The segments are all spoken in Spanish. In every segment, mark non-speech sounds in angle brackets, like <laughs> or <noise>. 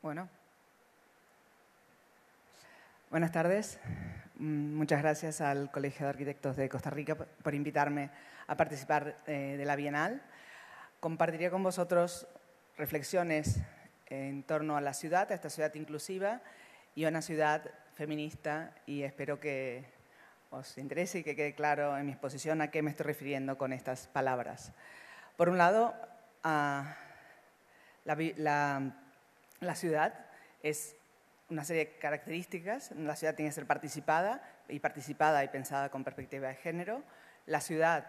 Bueno. Buenas tardes. Mm, muchas gracias al Colegio de Arquitectos de Costa Rica por invitarme a participar eh, de la Bienal. Compartiría con vosotros reflexiones eh, en torno a la ciudad, a esta ciudad inclusiva y a una ciudad feminista y espero que os interese y que quede claro en mi exposición a qué me estoy refiriendo con estas palabras. Por un lado, ah, la, la ciudad es una serie de características. La ciudad tiene que ser participada y participada y pensada con perspectiva de género. La ciudad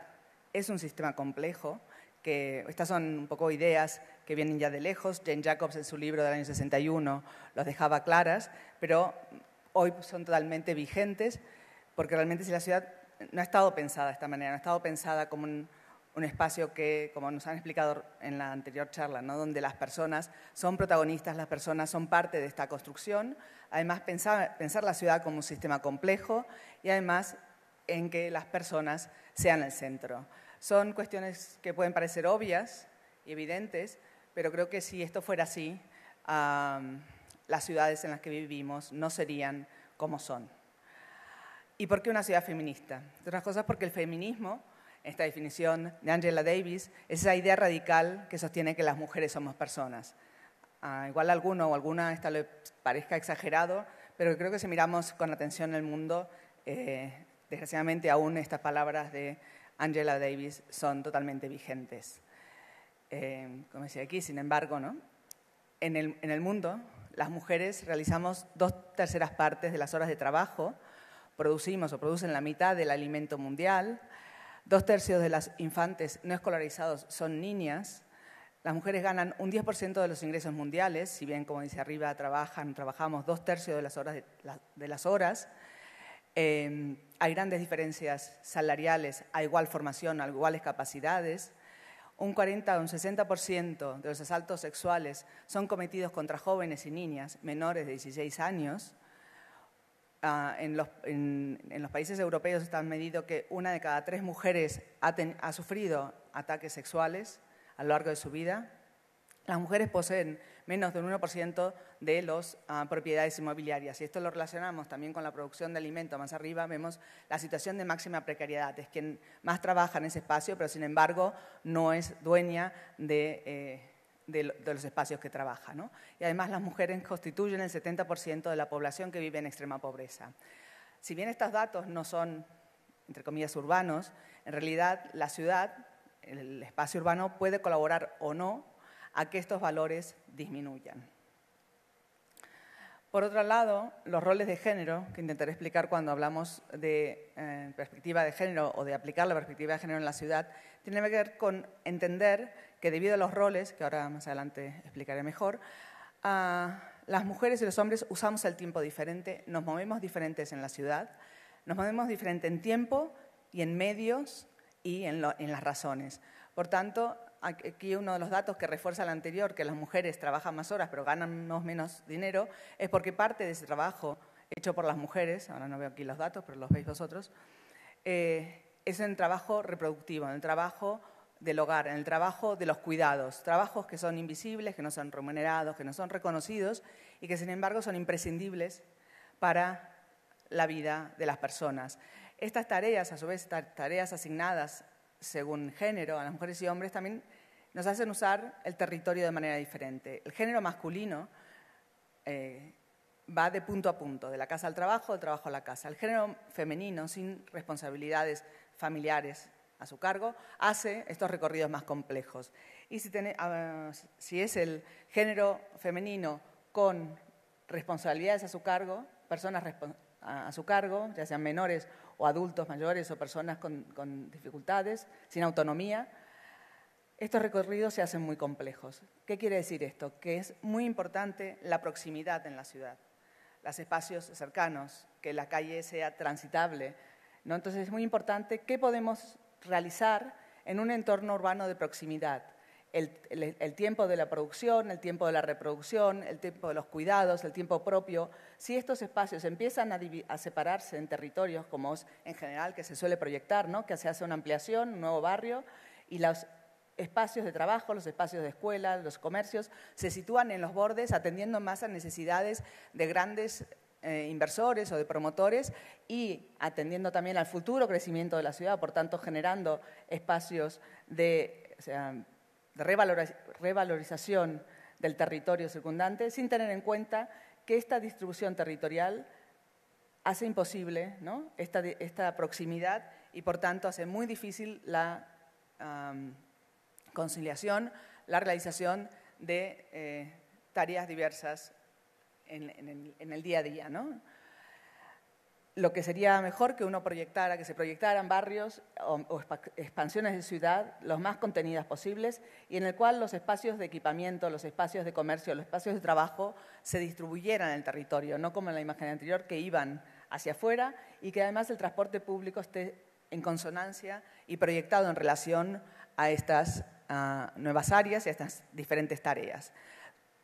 es un sistema complejo, que estas son un poco ideas que vienen ya de lejos. Jane Jacobs en su libro del año 61 los dejaba claras, pero hoy son totalmente vigentes porque realmente si la ciudad no ha estado pensada de esta manera, no ha estado pensada como un, espacio que, como nos han explicado en la anterior charla, donde las personas son protagonistas, las personas son parte de esta construcción. Además, pensar, la ciudad como un sistema complejo y además en que las personas sean el centro. Son cuestiones que pueden parecer obvias y evidentes, pero creo que si esto fuera así, las ciudades en las que vivimos no serían como son. ¿Y por qué una ciudad feminista? Entre otras cosas porque el feminismo, esta definición de Angela Davis, es esa idea radical que sostiene que las mujeres somos personas. Ah, igual a alguno o alguna esta le parezca exagerado, pero creo que si miramos con atención el mundo, eh, desgraciadamente aún estas palabras de Angela Davis son totalmente vigentes. Eh, como decía aquí, sin embargo, ¿no? en, el, en el mundo las mujeres realizamos dos terceras partes de las horas de trabajo producimos o producen la mitad del alimento mundial, dos tercios de las infantes no escolarizados son niñas, las mujeres ganan un 10% de los ingresos mundiales, si bien, como dice arriba, trabajan, trabajamos dos tercios de las horas. Em, hay grandes diferencias salariales a igual formación, a iguales capacidades. Un 40 o un 60% de los asaltos sexuales son cometidos contra jóvenes y niñas menores de 16 años. Ah, en, los, países europeos está medido que una de cada tres mujeres ha, sufrido ataques sexuales a lo largo de su vida. Las mujeres poseen menos del 1% de las ah, propiedades inmobiliarias. Y esto lo relacionamos también con la producción de alimentos. Más arriba vemos la situación de máxima precariedad. Es quien más trabaja en ese espacio, pero sin embargo no es dueña de... Eh, de, los espacios que trabaja. Y además las mujeres constituyen el 70% de la población que vive en extrema pobreza. Si bien estos datos no son, entre comillas, urbanos, en realidad la ciudad, el espacio urbano, puede colaborar o no a que estos valores disminuyan. Por otro lado, los roles de género, que intentaré explicar cuando hablamos de eh, perspectiva de género o de aplicar la perspectiva de género en la ciudad, tienen que ver con entender que debido a los roles, que ahora más adelante explicaré mejor, las mujeres y los hombres usamos el tiempo diferente, nos movemos diferentes en la ciudad, nos movemos diferente en tiempo y en medios y en, en las razones. Por tanto, aquí uno de los datos que refuerza el anterior, que las mujeres trabajan más horas pero ganan menos dinero, es porque parte de ese trabajo hecho por las mujeres, ahora no veo aquí los datos, pero los veis vosotros, eh, es en trabajo reproductivo, en el trabajo del hogar, en el trabajo de los cuidados, trabajos que son invisibles, que no son remunerados, que no son reconocidos y que sin embargo son imprescindibles para la vida de las personas. Estas tareas, a su vez, tareas asignadas según género a las mujeres y hombres también nos hacen usar el territorio de manera diferente. El género masculino eh, va de punto a punto, de la casa al trabajo, del trabajo a la casa. El género femenino, sin responsabilidades familiares a su cargo, hace estos recorridos más complejos. Y si, ah, si es el género femenino con responsabilidades a su cargo, personas a, su cargo, ya sean menores o adultos mayores o personas con, dificultades, sin autonomía, estos recorridos se hacen muy complejos. ¿Qué quiere decir esto? Que es muy importante la proximidad en la ciudad, los espacios cercanos, que la calle sea transitable. Entonces es muy importante qué podemos realizar en un entorno urbano de proximidad el, tiempo de la producción, el tiempo de la reproducción, el tiempo de los cuidados, el tiempo propio, si estos espacios empiezan a, separarse en territorios como es en general que se suele proyectar, ¿no? que se hace una ampliación, un nuevo barrio, y los espacios de trabajo, los espacios de escuela, los comercios, se sitúan en los bordes atendiendo más a necesidades de grandes eh, inversores o de promotores y atendiendo también al futuro crecimiento de la ciudad, por tanto generando espacios de de revalorización del territorio circundante, sin tener en cuenta que esta distribución territorial hace imposible esta, proximidad y, por tanto, hace muy difícil la conciliación, la realización de eh, tareas diversas en, el, en, el, día a día. ¿no? lo que sería mejor que uno proyectara, que se proyectaran barrios o, expansiones de ciudad los más contenidas posibles y en el cual los espacios de equipamiento, los espacios de comercio, los espacios de trabajo se distribuyeran en el territorio, no como en la imagen anterior que iban hacia afuera y que además el transporte público esté en consonancia y proyectado en relación a estas nuevas áreas y a estas diferentes tareas.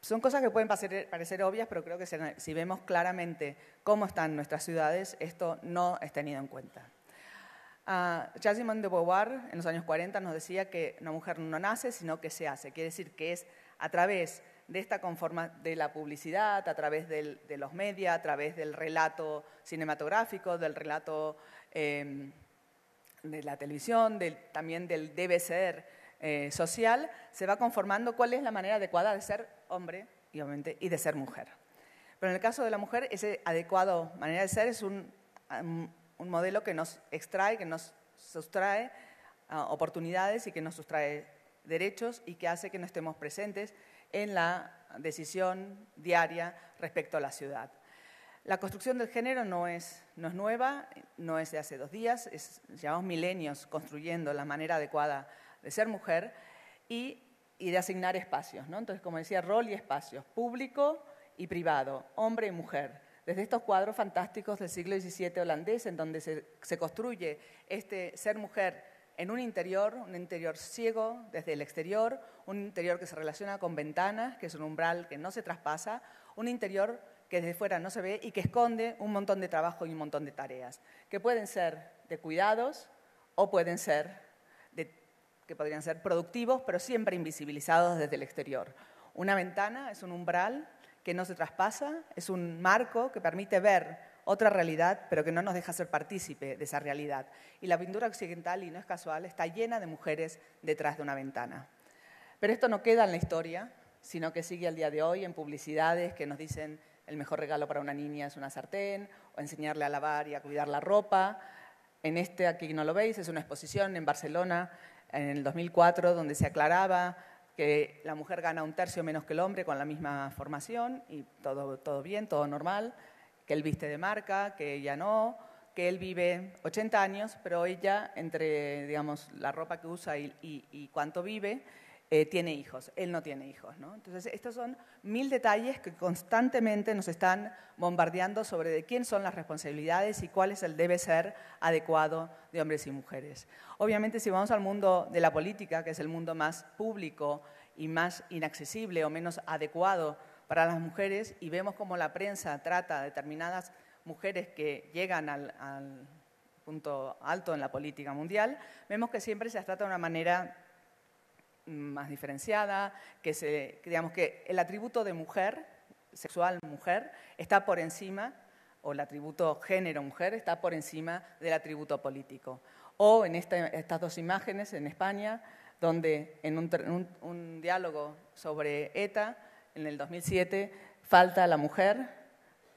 Son cosas que pueden parecer, obvias, pero creo que si vemos claramente cómo están nuestras ciudades, esto no es tenido en cuenta. Uh, de Beauvoir, en los años 40, nos decía que una mujer no nace, sino que se hace. Quiere decir que es a través de esta conforma de la publicidad, a través de los medios, a través del relato cinematográfico, del relato em, de la televisión, también del debe ser eh, social, se va conformando cuál es la manera adecuada de ser hombre y, obviamente, y de ser mujer. Pero en el caso de la mujer, ese adecuado manera de ser es un, um, un modelo que nos extrae, que nos sustrae ah, oportunidades y que nos sustrae derechos y que hace que no estemos presentes en la decisión diaria respecto a la ciudad. La construcción del género no es, no es nueva, no es de hace dos días, es, llevamos milenios construyendo la manera adecuada de ser mujer y y de asignar espacios. ¿no? Entonces, como decía, rol y espacios, público y privado, hombre y mujer. Desde estos cuadros fantásticos del siglo XVII holandés, en donde se, se construye este ser mujer en un interior, un interior ciego desde el exterior, un interior que se relaciona con ventanas, que es un umbral que no se traspasa, un interior que desde fuera no se ve y que esconde un montón de trabajo y un montón de tareas, que pueden ser de cuidados o pueden ser que podrían ser productivos, pero siempre invisibilizados desde el exterior. Una ventana es un umbral que no se traspasa, es un marco que permite ver otra realidad, pero que no nos deja ser partícipe de esa realidad. Y la pintura occidental, y no es casual, está llena de mujeres detrás de una ventana. Pero esto no queda en la historia, sino que sigue al día de hoy en publicidades que nos dicen el mejor regalo para una niña es una sartén, o enseñarle a lavar y a cuidar la ropa. En este, aquí no lo veis, es una exposición en Barcelona, en el 2004 donde se aclaraba que la mujer gana un tercio menos que el hombre con la misma formación y todo, bien, todo normal, que él viste de marca, que ella no, que él vive 80 años, pero ella entre digamos, la ropa que usa y, y cuánto vive, eh, tiene hijos, él no tiene hijos. Entonces, estos son mil detalles que constantemente nos están bombardeando sobre de quién son las responsabilidades y cuál es el debe ser adecuado de hombres y mujeres. Obviamente, si vamos al mundo de la política, que es el mundo más público y más inaccesible o menos adecuado para las mujeres, y vemos cómo la prensa trata a determinadas mujeres que llegan al, punto alto en la política mundial, vemos que siempre se trata de una manera más diferenciada, que, se, digamos que el atributo de mujer, sexual mujer, está por encima, o el atributo género mujer está por encima del atributo político. O en estas dos imágenes en España, donde en un, diálogo sobre ETA en el 2007 falta la mujer,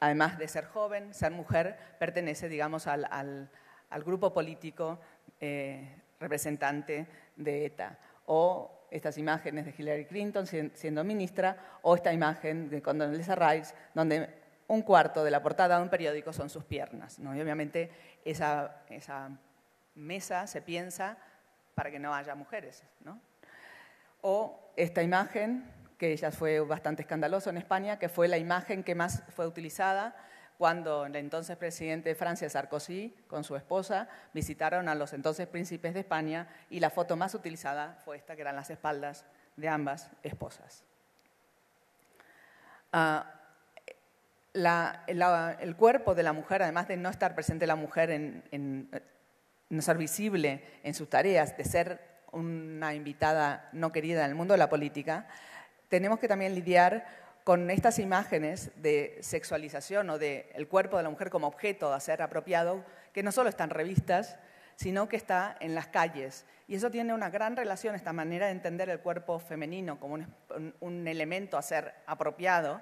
además de ser joven, ser mujer pertenece, digamos, al, grupo político eh, representante de ETA. O estas imágenes de Hillary Clinton siendo ministra o esta imagen de Condoleezza Rice, donde un cuarto de la portada de un periódico son sus piernas. ¿no? Y obviamente esa, esa mesa se piensa para que no haya mujeres. ¿no? O esta imagen, que ya fue bastante escandaloso en España, que fue la imagen que más fue utilizada cuando el entonces presidente de Francia, Sarkozy, con su esposa, visitaron a los entonces príncipes de España y la foto más utilizada fue esta, que eran las espaldas de ambas esposas. Ah, el cuerpo de la mujer, además de no estar presente la mujer en, en eh, no ser visible en sus tareas, de ser una invitada no querida en el mundo de la política, tenemos que también lidiar con estas imágenes de sexualización o del cuerpo de la mujer como objeto a ser apropiado, que no solo están en revistas, sino que está en las calles. Y eso tiene una gran relación, esta manera de entender el cuerpo femenino como un, elemento a ser apropiado,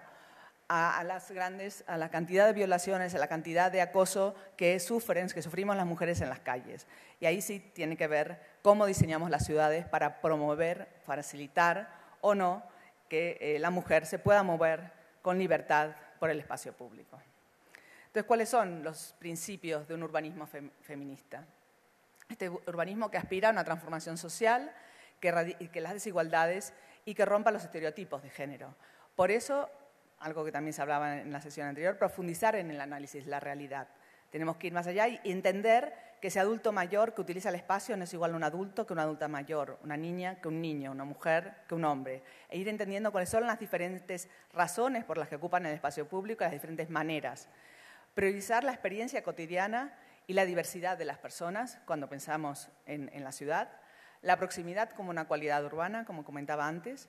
a, las grandes, a la cantidad de violaciones, a la cantidad de acoso que sufren, que sufrimos las mujeres en las calles. Y ahí sí tiene que ver cómo diseñamos las ciudades para promover, facilitar o no que eh, la mujer se pueda mover con libertad por el espacio público. Entonces, ¿cuáles son los principios de un urbanismo feminista? Este urbanismo que aspira a una transformación social, que, que las desigualdades y que rompa los estereotipos de género. Por eso, algo que también se hablaba en la sesión anterior, profundizar en el análisis de la realidad. Tenemos que ir más allá y entender que ese adulto mayor que utiliza el espacio no es igual a un adulto que una adulta mayor, una niña que un niño, una mujer que un hombre. E ir entendiendo cuáles son las diferentes razones por las que ocupan el espacio público y las diferentes maneras. Priorizar la experiencia cotidiana y la diversidad de las personas cuando pensamos en, la ciudad. La proximidad como una cualidad urbana, como comentaba antes.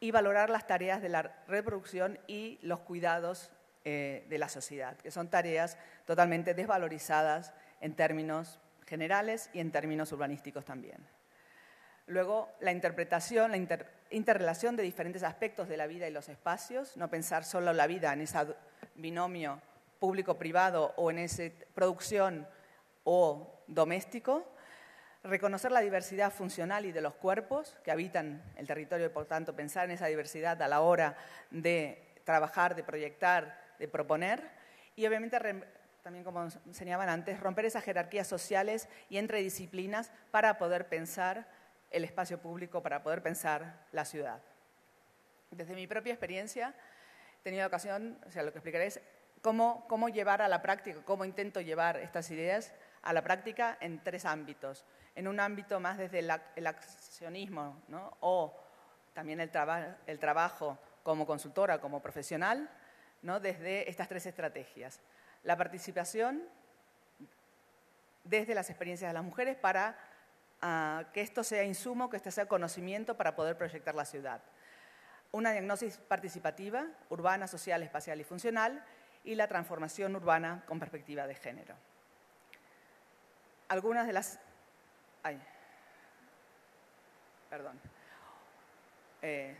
Y valorar las tareas de la reproducción y los cuidados eh, de la sociedad, que son tareas totalmente desvalorizadas en términos generales y en términos urbanísticos también. Luego, la interpretación, la interrelación de diferentes aspectos de la vida y los espacios, no pensar solo la vida en ese binomio público-privado o en esa producción o doméstico, reconocer la diversidad funcional y de los cuerpos que habitan el territorio y, por tanto, pensar en esa diversidad a la hora de trabajar, de proyectar, de proponer y, obviamente, también como enseñaban antes, romper esas jerarquías sociales y entre disciplinas para poder pensar el espacio público, para poder pensar la ciudad. Desde mi propia experiencia, he tenido ocasión, o sea, lo que explicaré es cómo, llevar a la práctica, cómo intento llevar estas ideas a la práctica en tres ámbitos. En un ámbito más desde el, accionismo o también el, trabajo como consultora, como profesional, desde estas tres estrategias la participación desde las experiencias de las mujeres para ah, que esto sea insumo, que esto sea conocimiento para poder proyectar la ciudad. Una diagnosis participativa, urbana, social, espacial y funcional, y la transformación urbana con perspectiva de género. Algunas de las... Ay, perdón. Eh,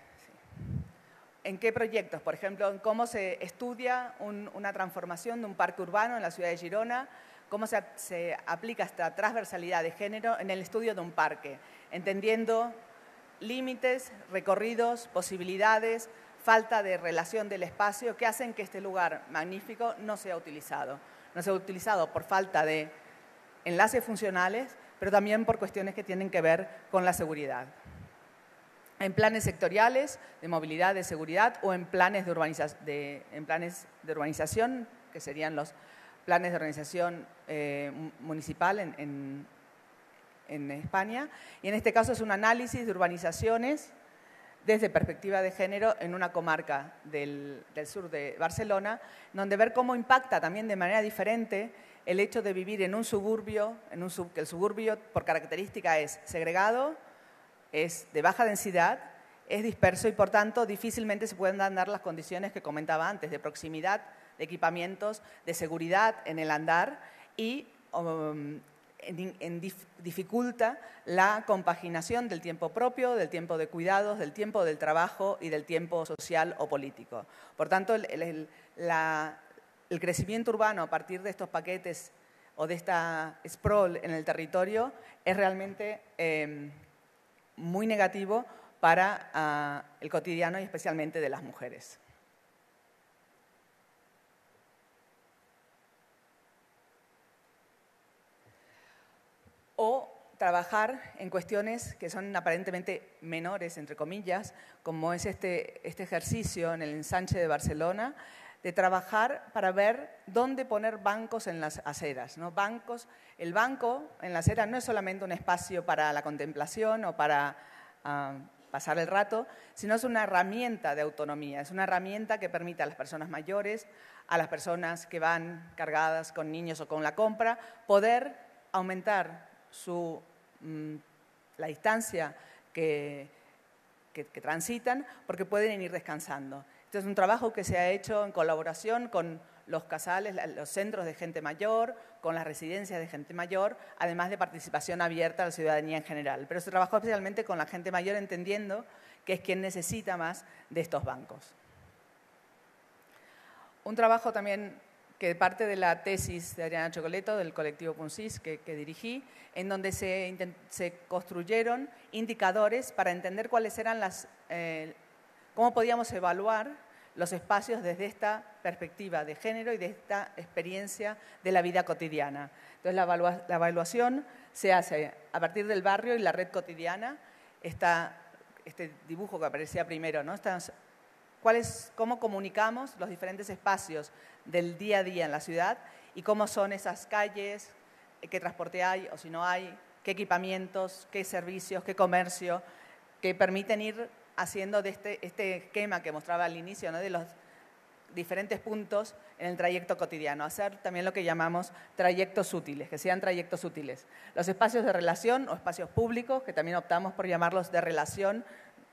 en qué proyectos, por ejemplo, cómo se estudia una transformación de un parque urbano en la ciudad de Girona, cómo se, aplica esta transversalidad de género en el estudio de un parque, entendiendo límites, recorridos, posibilidades, falta de relación del espacio que hacen que este lugar magnífico no sea utilizado. No sea utilizado por falta de enlaces funcionales, pero también por cuestiones que tienen que ver con la seguridad en planes sectoriales de movilidad, de seguridad o en planes de, de, en planes de urbanización, que serían los planes de organización eh, municipal en, España. Y en este caso es un análisis de urbanizaciones desde perspectiva de género en una comarca del, sur de Barcelona, donde ver cómo impacta también de manera diferente el hecho de vivir en un suburbio, en un que el suburbio por característica es segregado, es de baja densidad, es disperso y por tanto difícilmente se pueden dar las condiciones que comentaba antes, de proximidad, de equipamientos, de seguridad en el andar y um, dificulta la compaginación del tiempo propio, del tiempo de cuidados, del tiempo del trabajo y del tiempo social o político. Por tanto, el, crecimiento urbano a partir de estos paquetes o de esta sprawl en el territorio es realmente... Em, muy negativo para ah, el cotidiano y especialmente de las mujeres. O trabajar en cuestiones que son aparentemente menores, entre comillas, como es este, este ejercicio en el ensanche de Barcelona, de trabajar para ver dónde poner bancos en las aceras. ¿no? Bancos, el banco en la acera no es solamente un espacio para la contemplación o para ah, pasar el rato, sino es una herramienta de autonomía, es una herramienta que permite a las personas mayores, a las personas que van cargadas con niños o con la compra, poder aumentar su, mm, la distancia que transitan porque pueden ir descansando. Este es un trabajo que se ha hecho en colaboración con los casales, los centros de gente mayor, con las residencias de gente mayor, además de participación abierta a la ciudadanía en general. Pero se trabajó especialmente con la gente mayor entendiendo que es quien necesita más de estos bancos. Un trabajo también que parte de la tesis de Adriana Chocoleto, del colectivo PUNCIS que, dirigí, en donde se, construyeron indicadores para entender cuáles eran las... Eh, cómo podíamos evaluar los espacios desde esta perspectiva de género y de esta experiencia de la vida cotidiana. Entonces, la, evaluación se hace a partir del barrio y la red cotidiana. Está este dibujo que aparecía primero, ¿no? ¿Cómo comunicamos los diferentes espacios del día a día en la ciudad y cómo son esas calles, qué transporte hay o si no hay, qué equipamientos, qué servicios, qué comercio, que permiten ir haciendo de este, este esquema que mostraba al inicio, de los diferentes puntos en el trayecto cotidiano, hacer también lo que llamamos trayectos útiles, que sean trayectos útiles. Los espacios de relación o espacios públicos, que también optamos por llamarlos de relación,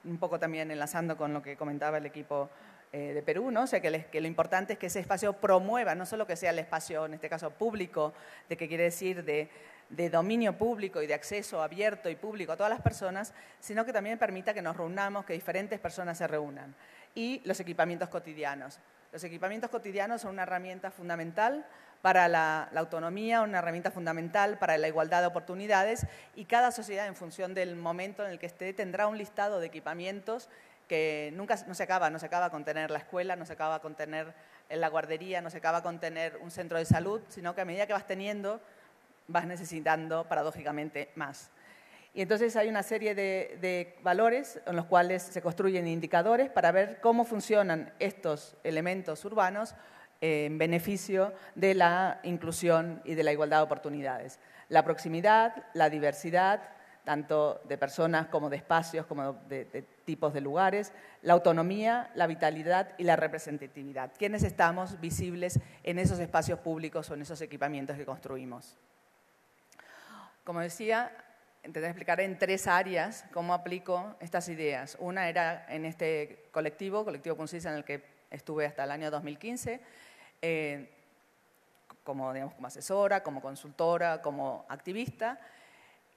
un poco también enlazando con lo que comentaba el equipo eh, de Perú, ¿no? O sea, que, lo importante es que ese espacio promueva, no solo que sea el espacio, en este caso, público, de qué quiere decir de de dominio público y de acceso abierto y público a todas las personas, sino que también permita que nos reunamos, que diferentes personas se reúnan. Y los equipamientos cotidianos. Los equipamientos cotidianos son una herramienta fundamental para la, autonomía, una herramienta fundamental para la igualdad de oportunidades y cada sociedad en función del momento en el que esté tendrá un listado de equipamientos que nunca no se acaba, no se acaba con tener la escuela, no se acaba con tener la guardería, no se acaba con tener un centro de salud, sino que a medida que vas teniendo vas necesitando paradójicamente más. Y entonces hay una serie de, valores en los cuales se construyen indicadores para ver cómo funcionan estos elementos urbanos eh, en beneficio de la inclusión y de la igualdad de oportunidades. La proximidad, la diversidad, tanto de personas como de espacios, como de, de tipos de lugares, la autonomía, la vitalidad y la representatividad. ¿Quiénes estamos visibles en esos espacios públicos o en esos equipamientos que construimos? Como decía, intenté explicar en tres áreas cómo aplico estas ideas. Una era en este colectivo, colectivo Concisa, en el que estuve hasta el año 2015, eh, como, digamos, como asesora, como consultora, como activista.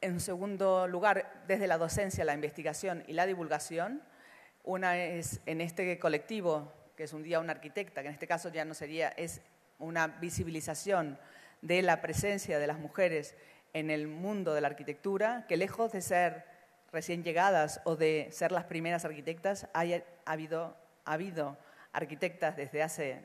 En segundo lugar, desde la docencia, la investigación y la divulgación. Una es en este colectivo, que es un día una arquitecta, que en este caso ya no sería, es una visibilización de la presencia de las mujeres en el mundo de la arquitectura, que lejos de ser recién llegadas o de ser las primeras arquitectas, habido, ha habido arquitectas desde hace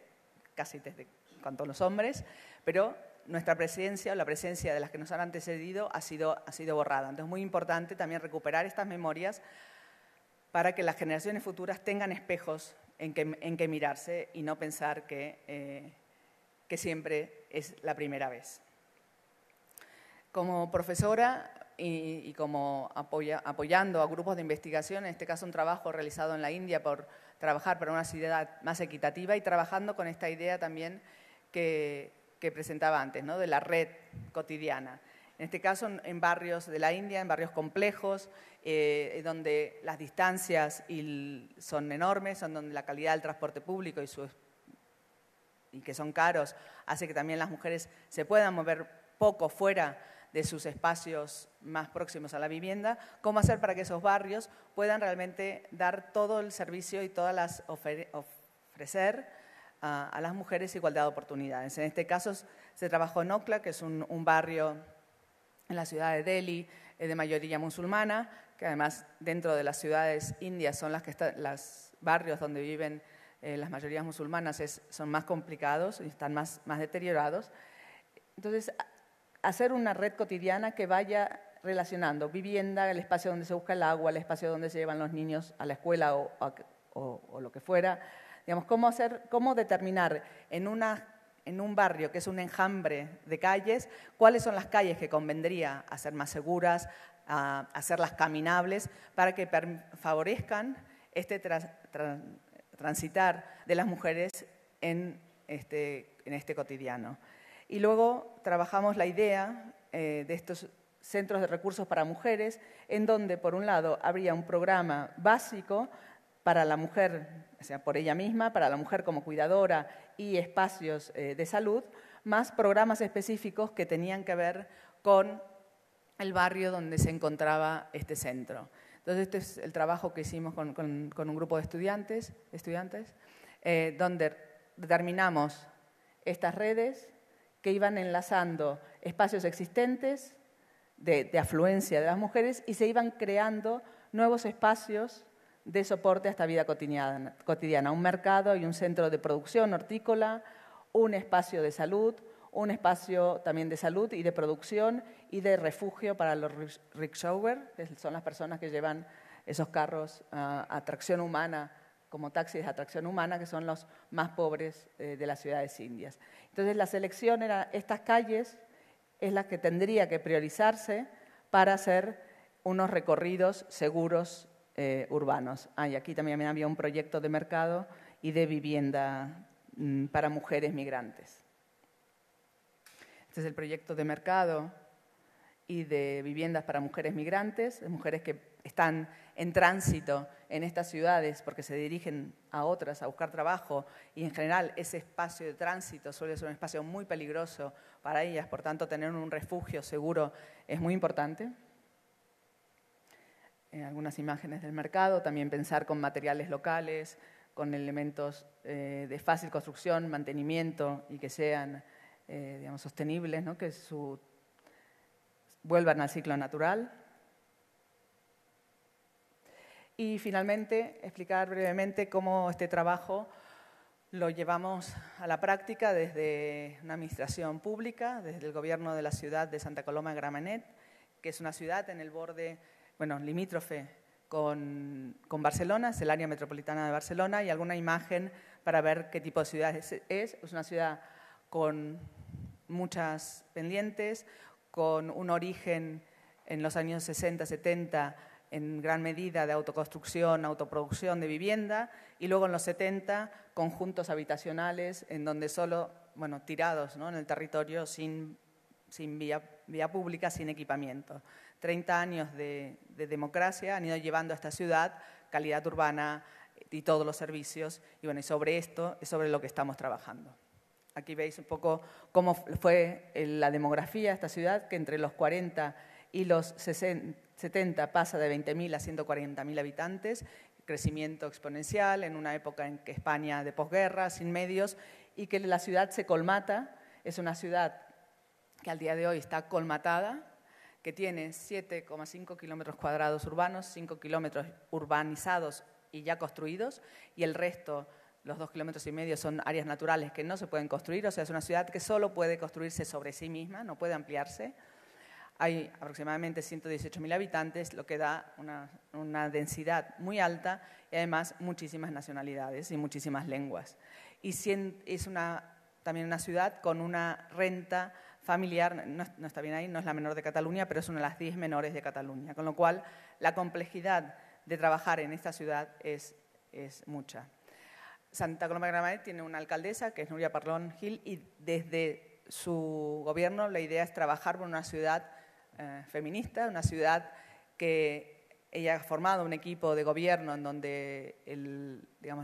casi desde cuanto los hombres, pero nuestra presencia o la presencia de las que nos han antecedido ha sido, ha sido borrada. Entonces es muy importante también recuperar estas memorias para que las generaciones futuras tengan espejos en que, mirarse y no pensar eh, que siempre es la primera vez. Como profesora y, como apoyando a grupos de investigación, en este caso un trabajo realizado en la India por trabajar para una ciudad más equitativa y trabajando con esta idea también que, presentaba antes, ¿no? de la red cotidiana. En este caso, en barrios de la India, en barrios complejos, eh, donde las distancias son enormes, son donde la calidad del transporte público y, y que son caros, hace que también las mujeres se puedan mover poco fuera de sus espacios más próximos a la vivienda, cómo hacer para que esos barrios puedan realmente dar todo el servicio y todas las ofrecer ah, a las mujeres igualdad de oportunidades. En este caso se trabajó en Okla, que es un, barrio en la ciudad de Delhi eh, de mayoría musulmana, que además dentro de las ciudades indias son las que están los barrios donde viven eh, las mayorías musulmanas es, son más complicados y están más, más deteriorados. Entonces, hacer una red cotidiana que vaya relacionando vivienda, el espacio donde se busca el agua, el espacio donde se llevan los niños a la escuela o, lo que fuera. Digamos, cómo, determinar en, un barrio que es un enjambre de calles, cuáles son las calles que convendría hacer más seguras, a hacerlas caminables, para que favorezcan este transitar de las mujeres en este, este cotidiano. Y luego trabajamos la idea eh, de estos centros de recursos para mujeres, en donde, por un lado, habría un programa básico para la mujer, o sea, por ella misma, para la mujer como cuidadora y espacios eh, de salud, más programas específicos que tenían que ver con el barrio donde se encontraba este centro. Entonces, este es el trabajo que hicimos con, un grupo de estudiantes, estudiantes eh, donde determinamos estas redes, que iban enlazando espacios existentes de, afluencia de las mujeres y se iban creando nuevos espacios de soporte a esta vida cotidiana, un mercado y un centro de producción hortícola, un espacio de salud, un espacio también de salud y de producción y de refugio para los rickshower, que son las personas que llevan esos carros a ah, tracción humana como taxis de atracción humana, que son los más pobres eh, de las ciudades indias. Entonces, la selección era estas calles, es la que tendría que priorizarse para hacer unos recorridos seguros eh, urbanos. Ah, y aquí también había un proyecto de mercado y de vivienda mm, para mujeres migrantes. Este es el proyecto de mercado y de viviendas para mujeres migrantes, mujeres que están en tránsito en estas ciudades porque se dirigen a otras a buscar trabajo y en general ese espacio de tránsito suele ser un espacio muy peligroso para ellas, por tanto tener un refugio seguro es muy importante. En eh, algunas imágenes del mercado, también pensar con materiales locales, con elementos eh, de fácil construcción, mantenimiento y que sean eh, sostenibles, que vuelvan al ciclo natural. Y finalmente, explicar brevemente cómo este trabajo lo llevamos a la práctica desde una administración pública, desde el gobierno de la ciudad de Santa Coloma de Gramenet, que es una ciudad en el borde, bueno, limítrofe con, con, Barcelona, es el área metropolitana de Barcelona, y alguna imagen para ver qué tipo de ciudad es. Es una ciudad con muchas pendientes, con un origen en los años 60, 70 en gran medida de autoconstrucción, autoproducción de vivienda, y luego en los 70 conjuntos habitacionales en donde solo, bueno, tirados ¿no? en el territorio sin, sin vía, vía, pública, sin equipamiento. 30 años de, de democracia han ido llevando a esta ciudad calidad urbana y todos los servicios, y bueno, y sobre esto es sobre lo que estamos trabajando. Aquí veis un poco cómo fue la demografía de esta ciudad, que entre los 40 y los 60, 70 pasa de 20.000 a 140.000 habitantes, crecimiento exponencial en una época en que España de posguerra, sin medios, y que la ciudad se colmata, es una ciudad que al día de hoy está colmatada, que tiene 7,5 kilómetros cuadrados urbanos, 5 kilómetros urbanizados y ya construidos, y el resto, los 2 kilómetros y medio, son áreas naturales que no se pueden construir, o sea, es una ciudad que solo puede construirse sobre sí misma, no puede ampliarse hay aproximadamente 118.000 habitantes, lo que da una, densidad muy alta y además muchísimas nacionalidades y muchísimas lenguas. Y es una, también una ciudad con una renta familiar, no, está bien ahí, no es la menor de Cataluña, pero es una de las 10 menores de Cataluña, con lo cual la complejidad de trabajar en esta ciudad es, es mucha. Santa Coloma de Gramenet tiene una alcaldesa, que es Nuria Parlón Gil, y desde su gobierno la idea es trabajar por una ciudad eh, feminista, una ciudad que ella ha formado un equipo de gobierno en donde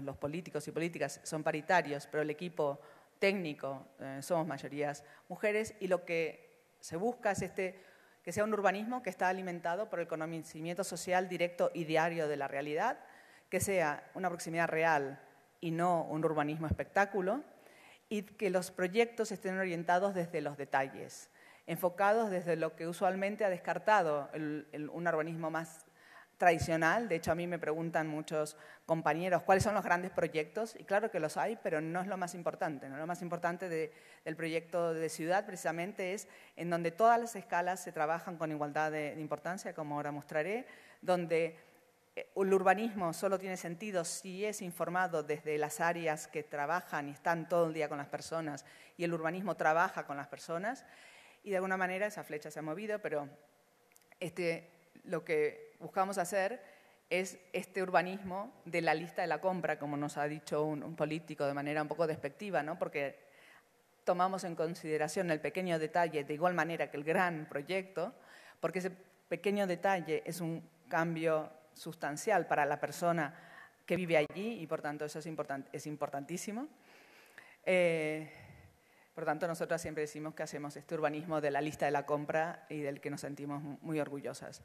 los políticos y políticas son paritarios, pero el equipo técnico eh, somos mayorías mujeres y lo que se busca es este, que sea un urbanismo que está alimentado por el conocimiento social directo y diario de la realidad, que sea una proximidad real y no un urbanismo espectáculo, y que los proyectos estén orientados desde los detalles enfocados desde lo que usualmente ha descartado un urbanismo más tradicional. De hecho, a mí me preguntan muchos compañeros cuáles son los grandes proyectos, y claro que los hay, pero no es lo más importante. ¿no? Lo más importante del proyecto de ciudad precisamente es en donde todas las escalas se trabajan con igualdad de importancia, como ahora mostraré, donde eh, el urbanismo solo tiene sentido si es informado desde las áreas que trabajan y están todo el día con las personas, y el urbanismo trabaja con las personas y de alguna manera esa flecha se ha movido, pero este, lo que buscamos hacer es este urbanismo de la lista de la compra, como nos ha dicho un, político de manera un poco despectiva, ¿no? porque tomamos en consideración el pequeño detalle de igual manera que el gran proyecto, porque ese pequeño detalle es un cambio sustancial para la persona que vive allí y por tanto eso es, important es importantísimo. Eh, por tanto, nosotras siempre decimos que hacemos este urbanismo de la lista de la compra y del que nos sentimos muy orgullosas.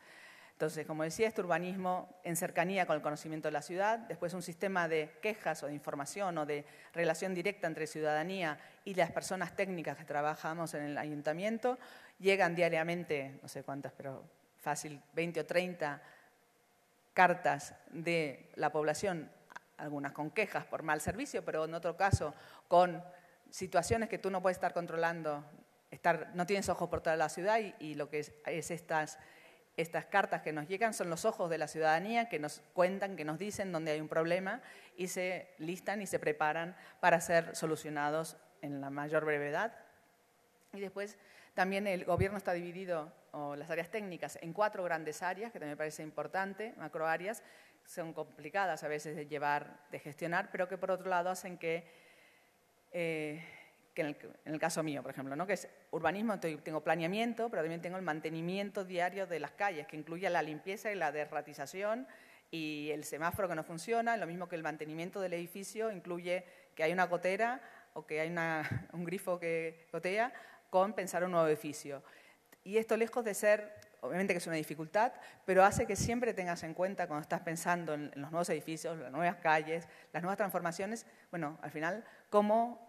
Entonces, como decía, este urbanismo en cercanía con el conocimiento de la ciudad, después un sistema de quejas o de información o de relación directa entre ciudadanía y las personas técnicas que trabajamos en el ayuntamiento, llegan diariamente, no sé cuántas, pero fácil, 20 o 30 cartas de la población, algunas con quejas por mal servicio, pero en otro caso con situaciones que tú no puedes estar controlando, estar, no tienes ojos por toda la ciudad y, lo que es, estas, estas cartas que nos llegan son los ojos de la ciudadanía que nos cuentan, que nos dicen dónde hay un problema y se listan y se preparan para ser solucionados en la mayor brevedad. Y después también el gobierno está dividido, o las áreas técnicas, en cuatro grandes áreas, que también me parece importante, macro áreas, son complicadas a veces de llevar, de gestionar, pero que por otro lado hacen que eh, que en el, caso mío, por ejemplo, ¿no? que es urbanismo, tengo planeamiento, pero también tengo el mantenimiento diario de las calles, que incluye la limpieza y la derratización y el semáforo que no funciona, lo mismo que el mantenimiento del edificio incluye que hay una gotera o que hay <laughs> un grifo que gotea, con pensar un nuevo edificio. Y esto lejos de ser, obviamente que es una dificultad, pero hace que siempre tengas en cuenta cuando estás pensando en los nuevos edificios, las nuevas calles, las nuevas transformaciones, bueno, al final cómo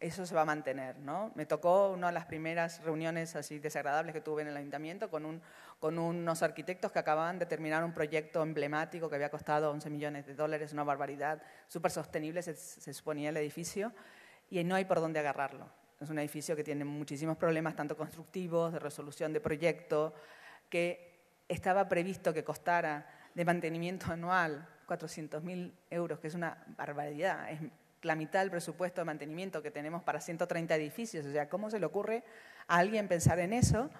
eso se va a mantener. ¿no? Me tocó una de las primeras reuniones así desagradables que tuve en el ayuntamiento con, un, con unos arquitectos que acababan de terminar un proyecto emblemático que había costado 11 millones de dólares, una barbaridad, súper sostenible se, suponía el edificio, y no hay por dónde agarrarlo. Es un edificio que tiene muchísimos problemas, tanto constructivos, de resolución de proyecto, que estaba previsto que costara de mantenimiento anual 400.000 euros, que es una barbaridad, es la mitad del presupuesto de mantenimiento que tenemos para 130 edificios. O sea, ¿cómo se le ocurre a alguien pensar en eso?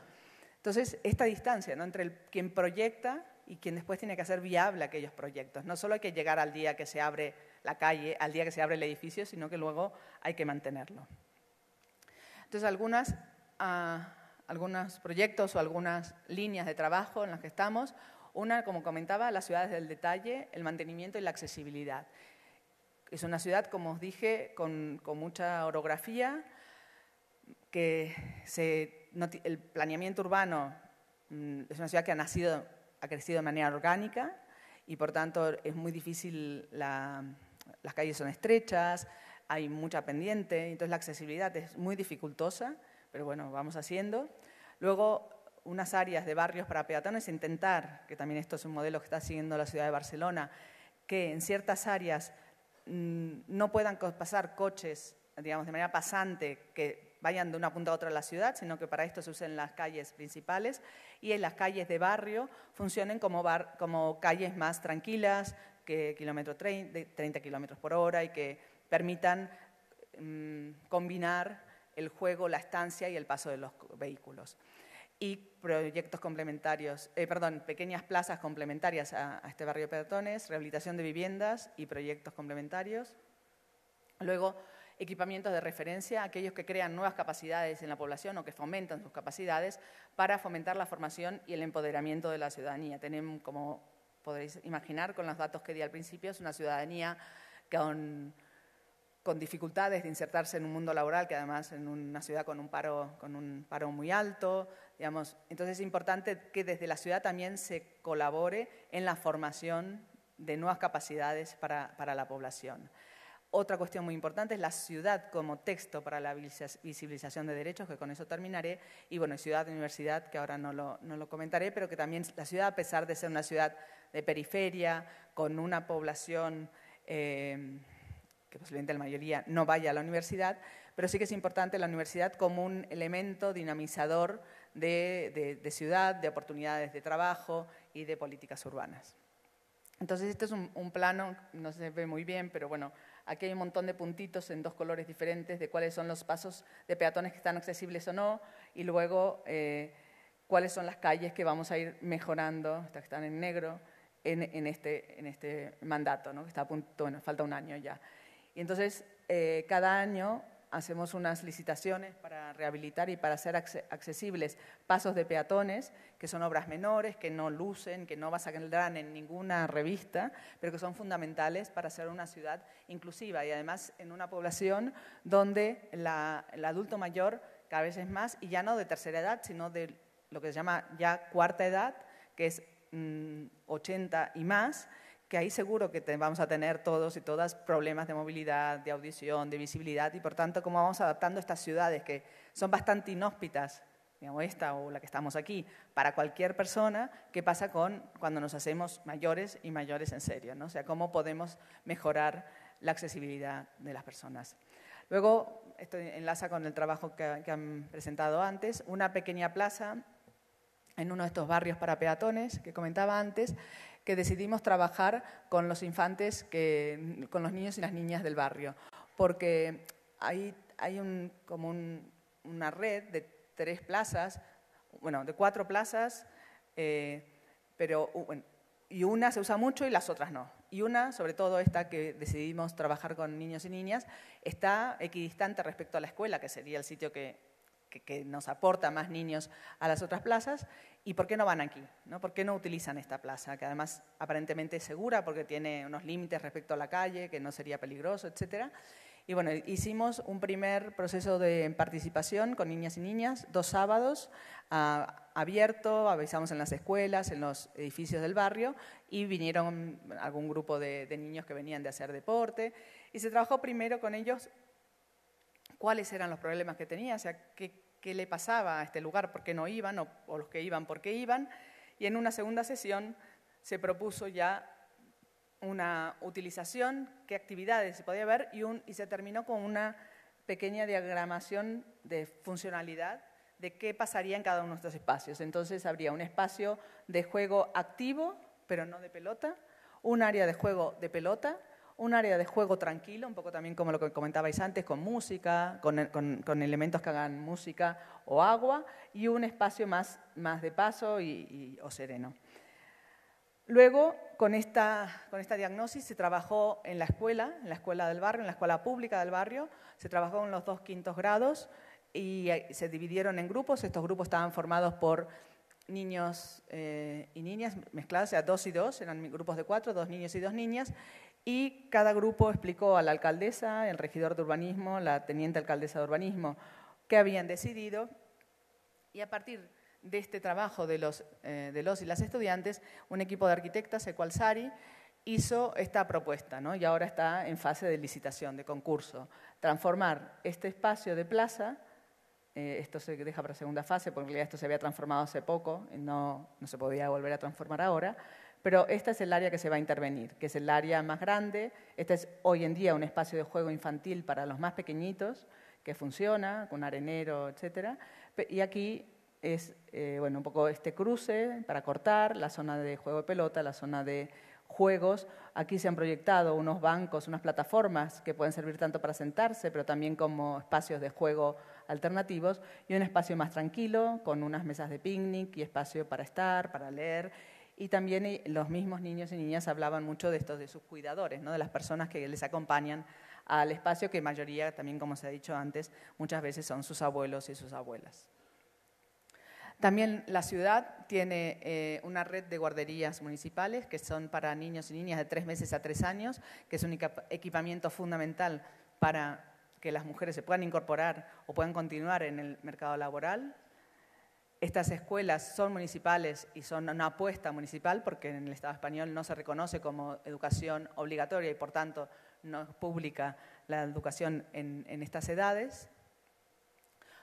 Entonces, esta distancia ¿no? entre quien proyecta y quien después tiene que hacer viable aquellos proyectos. No solo hay que llegar al día que se abre la calle, al día que se abre el edificio, sino que luego hay que mantenerlo. Entonces, algunas, ah, algunos proyectos o algunas líneas de trabajo en las que estamos, una, como comentaba, las ciudades del detalle, el mantenimiento y la accesibilidad. Es una ciudad, como os dije, con, mucha orografía, que el planeamiento urbano mm, es una ciudad que ha, nacido, ha crecido de manera orgánica y por tanto es muy difícil, las calles son estrechas, hay mucha pendiente, entonces la accesibilidad es muy dificultosa, pero bueno, vamos haciendo. Luego, unas áreas de barrios para peatones, intentar, que también esto es un modelo que está siguiendo la ciudad de Barcelona, que en ciertas áreas Mm, no puedan pasar coches, digamos, de manera pasante, que vayan de una punta a otra de la ciudad, sino que para esto se usen las calles principales y en las calles de barrio funcionen como, como calles más tranquilas, que kilómetro 30, kilómetros por hora y que permitan mm, combinar el juego, la estancia y el paso de los vehículos y proyectos complementarios, eh, perdón, pequeñas plazas complementarias a, este barrio de peatones, rehabilitación de viviendas y proyectos complementarios. Luego, equipamientos de referencia, aquellos que crean nuevas capacidades en la población o que fomentan sus capacidades para fomentar la formación y el empoderamiento de la ciudadanía. Tenemos, como podréis imaginar, con los datos que di al principio, es una ciudadanía con, con dificultades de insertarse en un mundo laboral, que además en una ciudad con un paro, con un paro muy alto, entonces es importante que desde la ciudad también se colabore en la formación de nuevas capacidades para, la población. Otra cuestión muy importante es la ciudad como texto para la visibilización de derechos, que con eso terminaré, y bueno, ciudad, universidad, que ahora no lo, comentaré, pero que también la ciudad, a pesar de ser una ciudad de periferia, con una población eh, que posiblemente la mayoría no vaya a la universidad, pero sí que es importante la universidad como un elemento dinamizador de, ciudad, de oportunidades de trabajo y de políticas urbanas. Entonces, este es un, plano, no se ve muy bien, pero bueno, aquí hay un montón de puntitos en dos colores diferentes de cuáles son los pasos de peatones que están accesibles o no, y luego eh, cuáles son las calles que vamos a ir mejorando, estas que están en negro, en, este, en este mandato, que está a punto, bueno, falta un año ya. Y entonces, eh, cada año hacemos unas licitaciones para rehabilitar y para hacer accesibles pasos de peatones, que son obras menores, que no lucen, que no vas a quedar en ninguna revista, pero que son fundamentales para hacer una ciudad inclusiva y además en una población donde el adulto mayor cada vez es más, y ya no de tercera edad, sino de lo que se llama ya cuarta edad, que es 80 mm, y más, que ahí seguro que vamos a tener todos y todas problemas de movilidad, de audición, de visibilidad, y por tanto cómo vamos adaptando estas ciudades que son bastante inhóspitas, digamos esta o la que estamos aquí, para cualquier persona, qué pasa con cuando nos hacemos mayores y mayores en serio, ¿no? o sea, cómo podemos mejorar la accesibilidad de las personas. Luego, esto enlaza con el trabajo que han presentado antes, una pequeña plaza en uno de estos barrios para peatones que comentaba antes, que decidimos trabajar con los infantes, que, con los niños y las niñas del barrio, porque hay, hay un, como una red de tres plazas, bueno, de cuatro plazas, eh, pero, y una se usa mucho y las otras no. Y una, sobre todo esta que decidimos trabajar con niños y niñas, está equidistante respecto a la escuela, que sería el sitio que que, nos aporta más niños a las otras plazas, y por qué no van aquí, ¿no? por qué no utilizan esta plaza, que además aparentemente es segura porque tiene unos límites respecto a la calle, que no sería peligroso, etcétera. Y bueno, hicimos un primer proceso de participación con niñas y niñas, dos sábados, ah, abierto, avisamos en las escuelas, en los edificios del barrio, y vinieron algún grupo de, de niños que venían de hacer deporte, y se trabajó primero con ellos cuáles eran los problemas que tenían, o sea, qué, qué le pasaba a este lugar, por qué no iban, o, los que iban, por qué iban. Y en una segunda sesión se propuso ya una utilización, qué actividades se podía ver y, y, se terminó con una pequeña diagramación de funcionalidad de qué pasaría en cada uno de estos espacios. Entonces habría un espacio de juego activo, pero no de pelota, un área de juego de pelota, un área de juego tranquilo, un poco también como lo que comentabais antes, con música, con, elementos que hagan música o agua, y un espacio más, de paso y, o sereno. Luego, con esta, diagnosis se trabajó en la escuela, en la escuela del barrio, en la escuela pública del barrio, se trabajó en los dos quintos grados y eh, se dividieron en grupos, estos grupos estaban formados por niños eh, y niñas mezclados, o sea, dos y dos, eran grupos de cuatro, dos niños y dos niñas, y cada grupo explicó a la alcaldesa, el regidor de urbanismo, la teniente alcaldesa de urbanismo, qué habían decidido. Y a partir de este trabajo de los, eh, y las estudiantes, un equipo de arquitectas, Ecualsari, hizo esta propuesta, ¿no? y ahora está en fase de licitación, de concurso. Transformar este espacio de plaza, eh, esto se deja para segunda fase, porque en realidad esto se había transformado hace poco, no, no se podía volver a transformar ahora, pero esta es el área que se va a intervenir, que es el área más grande. Este es hoy en día un espacio de juego infantil para los más pequeñitos, que funciona, con arenero, etc. Y aquí es eh, bueno, un poco este cruce para cortar, la zona de juego de pelota, la zona de juegos. Aquí se han proyectado unos bancos, unas plataformas que pueden servir tanto para sentarse, pero también como espacios de juego alternativos, y un espacio más tranquilo, con unas mesas de picnic y espacio para estar, para leer y también eh, los mismos niños y niñas hablaban mucho de estos, de sus cuidadores, ¿no? de las personas que les acompañan al espacio, que mayoría también, como se ha dicho antes, muchas veces son sus abuelos y sus abuelas. También la ciudad tiene eh, una red de guarderías municipales que son para niños y niñas de tres meses a tres años, que es un equipamiento fundamental para que las mujeres se puedan incorporar o puedan continuar en el mercado laboral. Estas escuelas son municipales y son una apuesta municipal porque en el Estado español no se reconoce como educación obligatoria y por tanto no es pública la educación en, estas edades.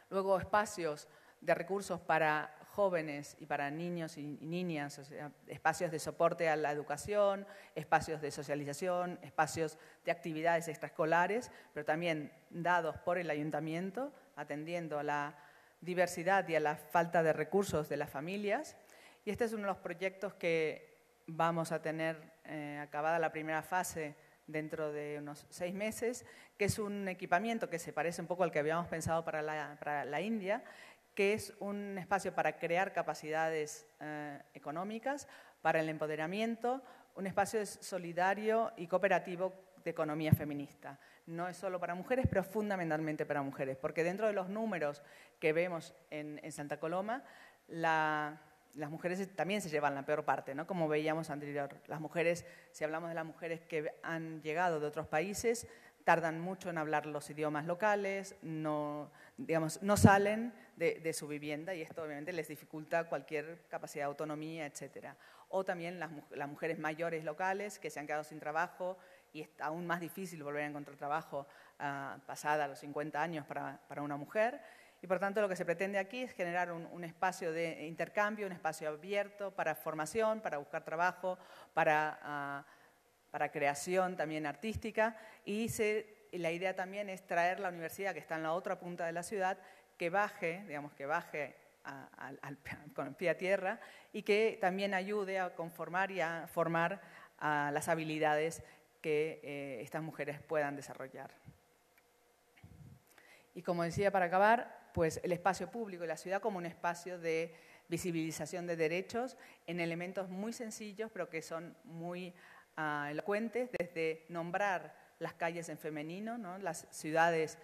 Luego espacios de recursos para jóvenes y para niños y niñas, espacios de soporte a la educación, espacios de socialización, espacios de actividades extraescolares, pero también dados por el ayuntamiento, atendiendo a la diversidad y a la falta de recursos de las familias. Y este es uno de los proyectos que vamos a tener eh, acabada la primera fase dentro de unos seis meses, que es un equipamiento que se parece un poco al que habíamos pensado para la, India, que es un espacio para crear capacidades eh, económicas, para el empoderamiento, un espacio solidario y cooperativo de economía feminista no es solo para mujeres, pero fundamentalmente para mujeres, porque dentro de los números que vemos en, Santa Coloma, las mujeres también se llevan la peor parte, ¿no? Como veíamos anterior, las mujeres, si hablamos de las mujeres que han llegado de otros países, tardan mucho en hablar los idiomas locales, no, digamos, no salen de, su vivienda y esto obviamente les dificulta cualquier capacidad de autonomía, etc. O también las, las, mujeres mayores locales que se han quedado sin trabajo y es aún más difícil volver a encontrar trabajo ah, pasada los 50 años para, para, una mujer. Y por tanto lo que se pretende aquí es generar un, espacio de intercambio, un espacio abierto para formación, para buscar trabajo, para, ah, para creación también artística. Y se, la idea también es traer la universidad que está en la otra punta de la ciudad, que baje, digamos, que baje <laughs> con pie a tierra y que también ayude a conformar y a formar a ah, las habilidades que eh, estas mujeres puedan desarrollar. Y como decía, para acabar, pues el espacio público y la ciudad como un espacio de visibilización de derechos en elementos muy sencillos, pero que son muy ah, elocuentes, desde nombrar las calles en femenino, las ciudades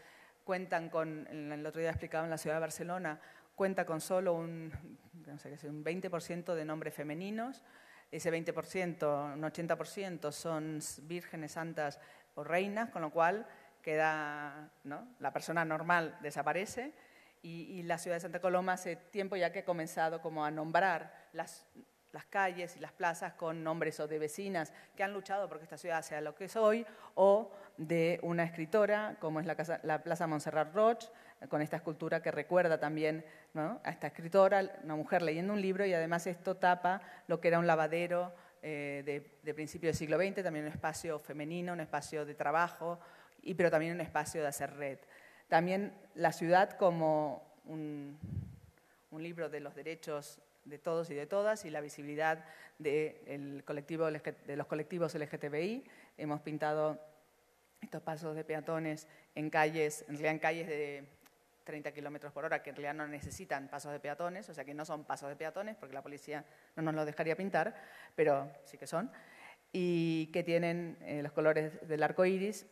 cuentan con, el otro día explicado en la ciudad de Barcelona, cuenta con solo un, un 20% de nombres femeninos, ese 20%, un 80% son vírgenes santas o reinas, con lo cual queda, la persona normal desaparece y, y, la ciudad de Santa Coloma hace tiempo ya que ha comenzado como a nombrar las las calles y las plazas con nombres o de vecinas que han luchado porque esta ciudad sea lo que es hoy, o de una escritora como es la, la Plaza Montserrat Roche, con esta escultura que recuerda también a esta escritora, una mujer leyendo un libro y además esto tapa lo que era un lavadero eh, de, de principio del siglo XX, también un espacio femenino, un espacio de trabajo, y, pero también un espacio de hacer red. También la ciudad como un, un libro de los derechos de todos y de todas y la visibilidad de, los colectivos LGTBI. Hemos pintado estos pasos de peatones en calles, en calles de 30 kilómetros por hora, que en realidad no necesitan pasos de peatones, o sea que no son pasos de peatones, porque la policía no nos los dejaría pintar, pero sí que son, y que tienen eh, los colores del arco iris,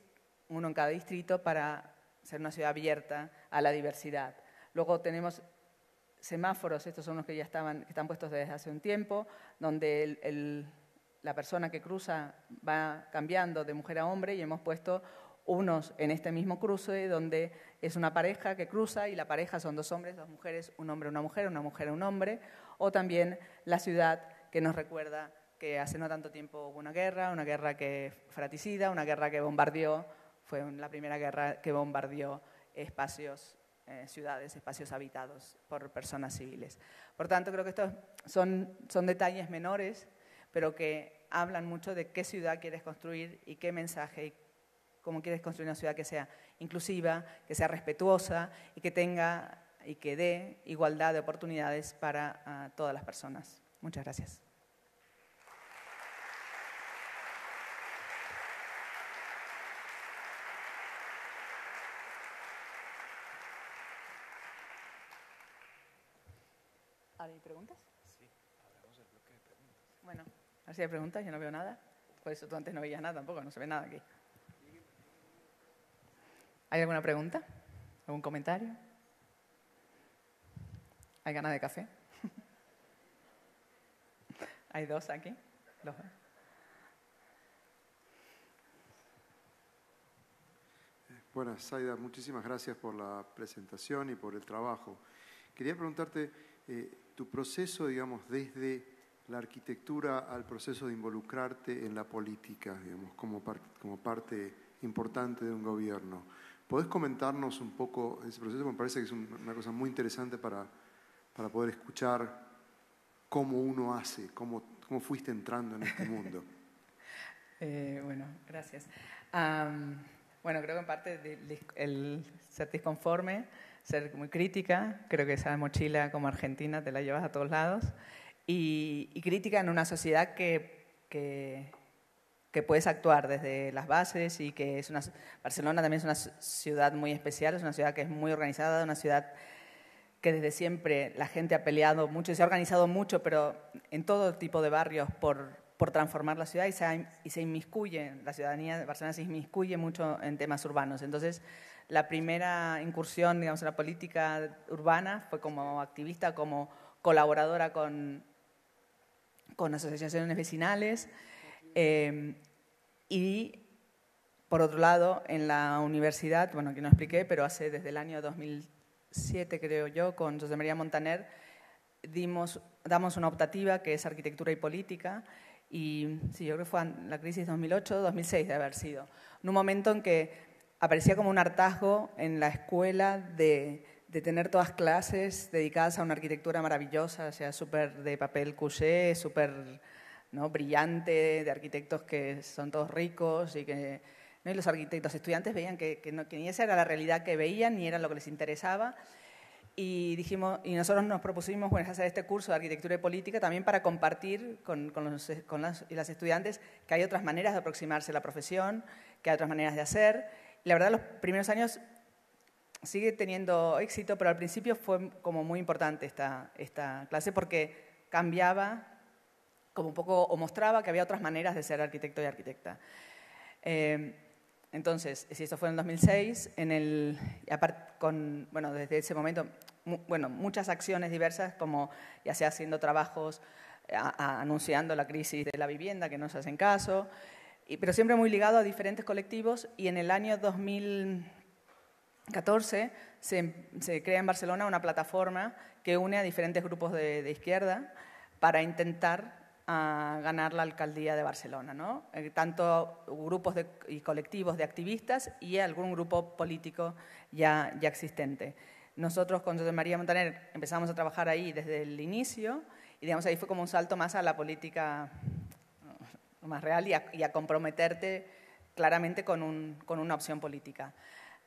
uno en cada distrito, para ser una ciudad abierta a la diversidad. Luego tenemos semáforos, estos son los que ya estaban, que están puestos desde hace un tiempo, donde la persona que cruza va cambiando de mujer a hombre y hemos puesto unos en este mismo cruce donde es una pareja que cruza y la pareja son dos hombres, dos mujeres, un hombre, una mujer, una mujer, un hombre, o también la ciudad que nos recuerda que hace no tanto tiempo hubo una guerra, una guerra que fratricida, una guerra que bombardeó, fue la primera guerra que bombardeó espacios eh, ciudades, espacios habitados por personas civiles. Por tanto, creo que estos son, detalles menores, pero que hablan mucho de qué ciudad quieres construir y qué mensaje y cómo quieres construir una ciudad que sea inclusiva, que sea respetuosa y que tenga y que dé igualdad de oportunidades para ah, todas las personas. Muchas gracias. si hay preguntas, yo no veo nada. Por eso tú antes no veías nada tampoco, no se ve nada aquí. ¿Hay alguna pregunta? ¿Algún comentario? ¿Hay ganas de café? <laughs> ¿Hay dos aquí? Dos. Buenas, muchísimas gracias por la presentación y por el trabajo. Quería preguntarte, eh, tu proceso, digamos, desde la arquitectura al proceso de involucrarte en la política, digamos, como, parte importante de un gobierno. ¿Podés comentarnos un poco ese proceso? Me parece que es una cosa muy interesante para, poder escuchar cómo uno hace, cómo, cómo fuiste entrando en este mundo. <laughs> Eh, bueno, gracias. bueno, creo que en parte el ser disconforme, ser muy crítica, creo que esa mochila como argentina te la llevas a todos lados y, crítica en una sociedad que, que, puedes actuar desde las bases y que es una... Barcelona también es una ciudad muy especial, es una ciudad que es muy organizada, una ciudad que desde siempre la gente ha peleado mucho y se ha organizado mucho, pero en todo tipo de barrios por, por transformar la ciudad y se, y se inmiscuye, la ciudadanía de Barcelona se inmiscuye mucho en temas urbanos. Entonces, la primera incursión, digamos, en la política urbana fue como activista, como colaboradora con con asociaciones vecinales em, y por otro lado, en la universidad, bueno, que no expliqué, pero hace desde el año 2007, creo yo, con José María Montaner, dimos, damos una optativa que es arquitectura y política, y sí, yo creo que fue la crisis 2008-2006 de haber sido, en un momento en que aparecía como un hartazgo en la escuela de de tener todas clases dedicadas a una arquitectura maravillosa, o sea, súper de papel couché, súper ¿no? brillante, de arquitectos que son todos ricos y que... los arquitectos estudiantes veían que, no, que ni esa era la realidad que veían, ni era lo que les interesaba. Y, dijimos, y nosotros nos propusimos bueno, hacer este curso de arquitectura y política también para compartir con, los, las estudiantes que hay otras maneras de aproximarse a la profesión, que hay otras maneras de hacer. Y la verdad, los primeros años sigue teniendo éxito, pero al principio fue como muy importante esta, esta clase porque cambiaba como un poco, o mostraba que había otras maneras de ser arquitecto y arquitecta. Eh, entonces, si eso fue en 2006, en el, con, bueno, desde ese momento, bueno, muchas acciones diversas, como ya sea haciendo trabajos, eh, anunciando la crisis de la vivienda, que no se hacen caso, pero siempre muy ligado a diferentes colectivos, y en el año 2000... 14 se, se, crea en Barcelona una plataforma que une a diferentes grupos de, izquierda para intentar ah, ganar la alcaldía de Barcelona, eh, tanto grupos y colectivos de activistas y algún grupo político ya, ya existente. Nosotros con José María Montaner empezamos a trabajar ahí desde el inicio y digamos ahí fue como un salto más a la política más real y a, y a comprometerte claramente con, un, con una opción política.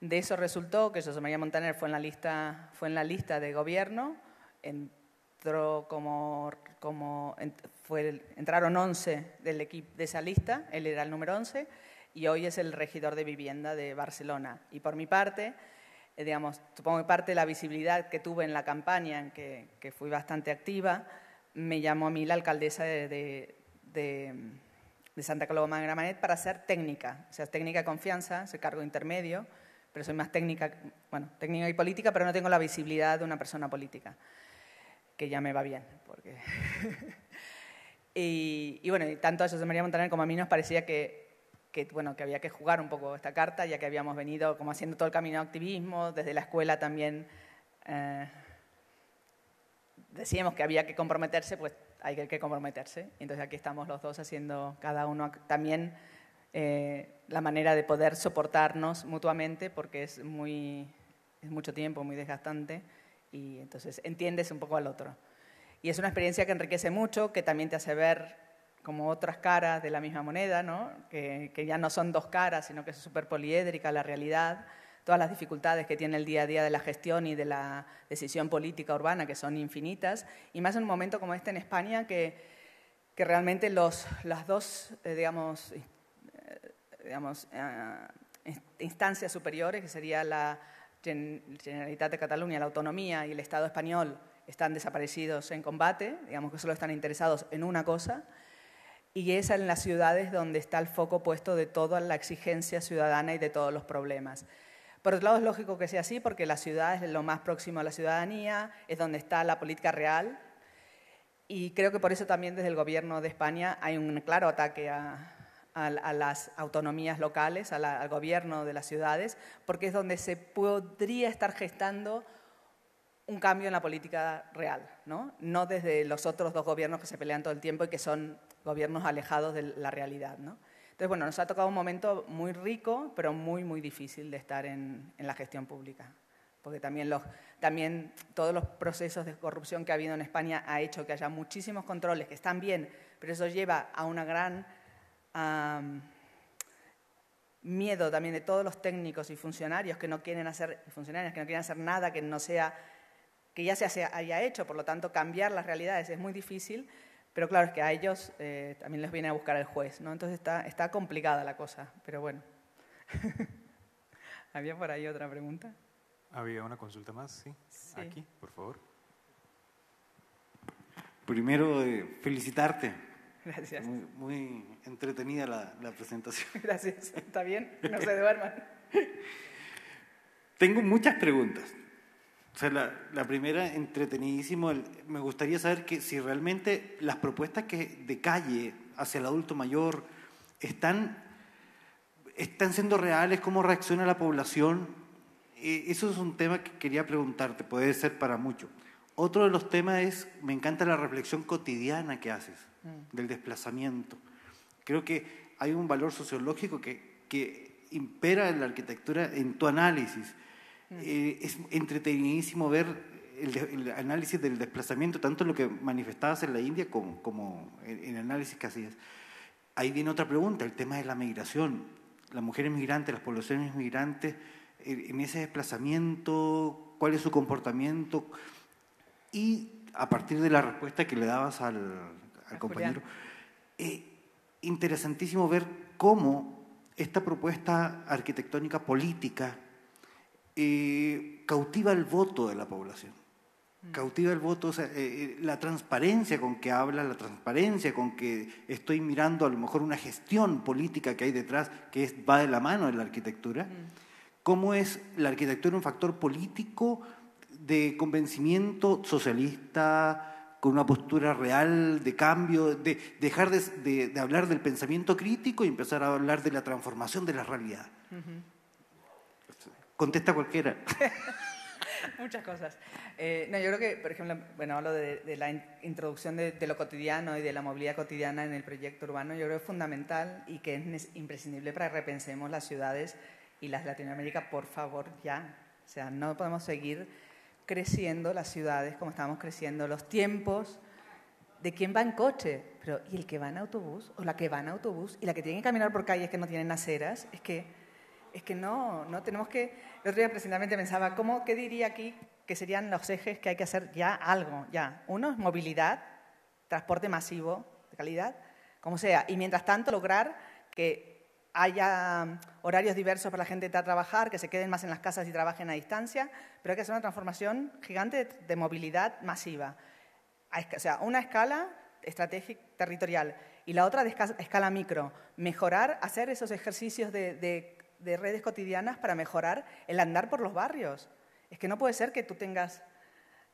De eso resultó que José María Montaner fue en la lista, fue en la lista de gobierno, entraron 11 del equipo de esa lista, él era el número 11, y hoy es el regidor de vivienda de Barcelona. Y por mi parte, eh, digamos, supongo que parte de la visibilidad que tuve en la campaña, en que, fui bastante activa, me llamó a mí la alcaldesa de, Santa Coloma de Gramanet para ser técnica, o sea, técnica de confianza, ese cargo intermedio pero soy más técnica, bueno, técnica y política, pero no tengo la visibilidad de una persona política, que ya me va bien, <laughs> y, bueno, tanto a José María Montaner como a mí nos parecía que, bueno, que había que jugar un poco esta carta, ya que habíamos venido como haciendo todo el camino de activismo, desde la escuela también eh, decíamos que había que comprometerse, pues hay que comprometerse. Entonces aquí estamos los dos haciendo cada uno también... Eh, la manera de poder soportarnos mutuamente porque es, muy, es mucho tiempo, muy desgastante y entonces entiendes un poco al otro. Y es una experiencia que enriquece mucho, que también te hace ver como otras caras de la misma moneda, que, ya no son dos caras, sino que es súper poliédrica la realidad, todas las dificultades que tiene el día a día de la gestión y de la decisión política urbana, que son infinitas, y más en un momento como este en España que, que realmente los, las dos, eh, digamos, digamos, eh, instancias superiores, que sería la Generalitat de Cataluña, la autonomía y el Estado español, están desaparecidos en combate, digamos que solo están interesados en una cosa, y es en las ciudades donde está el foco puesto de toda la exigencia ciudadana y de todos los problemas. Por otro lado, es lógico que sea así, porque la ciudad es lo más próximo a la ciudadanía, es donde está la política real, y creo que por eso también desde el gobierno de España hay un claro ataque a, a, las autonomías locales, al gobierno de las ciudades, porque es donde se podría estar gestando un cambio en la política real, ¿no? desde los otros dos gobiernos que se pelean todo el tiempo y que son gobiernos alejados de la realidad. Entonces, bueno, nos ha tocado un momento muy rico, pero muy, muy difícil de estar en, en la gestión pública, porque también, los, también todos los procesos de corrupción que ha habido en España ha hecho que haya muchísimos controles que están bien, pero eso lleva a una gran miedo también de todos los técnicos y funcionarios que no quieren hacer, funcionarios que no quieren hacer nada que no sea, que ya se haya hecho, por lo tanto cambiar las realidades es muy difícil, pero claro, es que a ellos eh, también les viene a buscar el juez, ¿no? Entonces está, está complicada la cosa, pero bueno. <laughs> ¿Había por ahí otra pregunta? Había una consulta más, sí. Aquí, por favor. Primero, eh, felicitarte Gracias. Muy, muy entretenida la, presentación. <laughs> Gracias. ¿Está bien? <laughs> No se duerman. Tengo muchas preguntas. la, primera, entretenidísimo. me gustaría saber que si realmente las propuestas que de calle hacia el adulto mayor están, están siendo reales, cómo reacciona la población. E, eso es un tema que quería preguntarte, puede ser para mucho. Otro de los temas es, me encanta la reflexión cotidiana que haces del desplazamiento. Creo que hay un valor sociológico que, impera en la arquitectura en tu análisis. Mm. Eh, es entretenidísimo ver el, análisis del desplazamiento, tanto lo que manifestabas en la India como, en el, análisis que hacías. Ahí viene otra pregunta, el tema de la migración. Las mujeres migrantes, las poblaciones migrantes, en ese desplazamiento, cuál es su comportamiento y a partir de la respuesta que le dabas al, al compañero. Eh, interesantísimo ver cómo esta propuesta arquitectónica política eh, cautiva el voto de la población. Mm. Cautiva el voto, eh, la transparencia con que habla, la transparencia con que estoy mirando a lo mejor una gestión política que hay detrás, que va de la mano de la arquitectura. Mm. ¿Cómo es la arquitectura un factor político de convencimiento socialista, con una postura real de cambio, de dejar de, hablar del pensamiento crítico y empezar a hablar de la transformación de la realidad. Contesta cualquiera. <laughs> Muchas cosas. Eh, no, yo creo que, por ejemplo, bueno, hablo de, la introducción de, lo cotidiano y de la movilidad cotidiana en el proyecto urbano, yo creo que es fundamental y que es imprescindible para que repensemos las ciudades y las Latinoamérica, por favor, ya. O sea, no podemos seguir creciendo las ciudades, como estamos creciendo los tiempos, de quién va en coche, pero ¿y el que va en autobús? ¿O la que va en autobús? ¿Y la que tiene que caminar por calles que no tienen aceras? Es que, es que no, no tenemos que... El otro día precisamente pensaba, ¿cómo, ¿qué diría aquí que serían los ejes que hay que hacer ya algo? ya Uno es movilidad, transporte masivo de calidad, como sea, y mientras tanto lograr que haya mm, horarios diversos para la gente a trabajar, que se queden más en las casas y trabajen a distancia, pero hay que hacer una transformación gigante de movilidad masiva. O sea, una escala estratégica territorial y la otra de escala micro. Mejorar, hacer esos ejercicios de, de, de redes cotidianas para mejorar el andar por los barrios. Es que no puede ser que tú tengas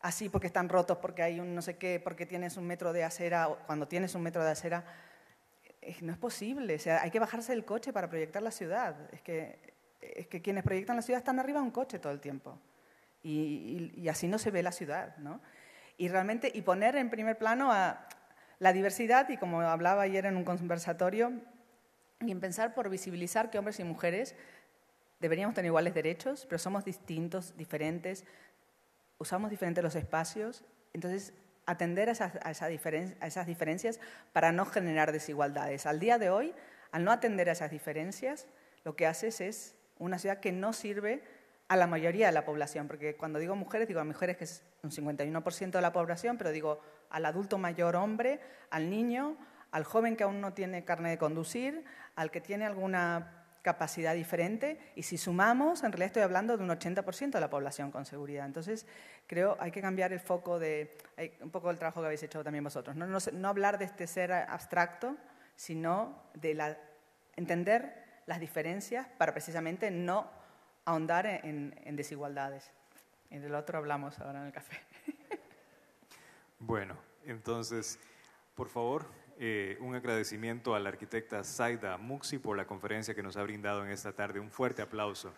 así porque están rotos, porque hay un no sé qué, porque tienes un metro de acera, cuando tienes un metro de acera no es posible, o sea, hay que bajarse del coche para proyectar la ciudad. Es que, es que quienes proyectan la ciudad están arriba de un coche todo el tiempo. Y, así no se ve la ciudad, ¿no? Y realmente, y poner en primer plano a la diversidad, y como hablaba ayer en un conversatorio, y en pensar por visibilizar que hombres y mujeres deberíamos tener iguales derechos, pero somos distintos, diferentes, usamos diferentes los espacios. Entonces, atender a esas, a, a esas diferencias para no generar desigualdades. Al día de hoy, al no atender a esas diferencias, lo que haces es una ciudad que no sirve a la mayoría de la población, porque cuando digo mujeres, digo a mujeres que es un 51% de la población, pero digo al adulto mayor hombre, al niño, al joven que aún no tiene carne de conducir, al que tiene alguna capacidad diferente y si sumamos, en realidad estoy hablando de un 80% de la población con seguridad. Entonces, creo hay que cambiar el foco de un poco el trabajo que habéis hecho también vosotros, no, no, hablar de este ser abstracto, sino de la, entender las diferencias para precisamente no ahondar en, en desigualdades. Y del otro hablamos ahora en el café. bueno, entonces, por favor, eh, un agradecimiento a la arquitecta Zaida Muxi por la conferencia que nos ha brindado en esta tarde. Un fuerte aplauso.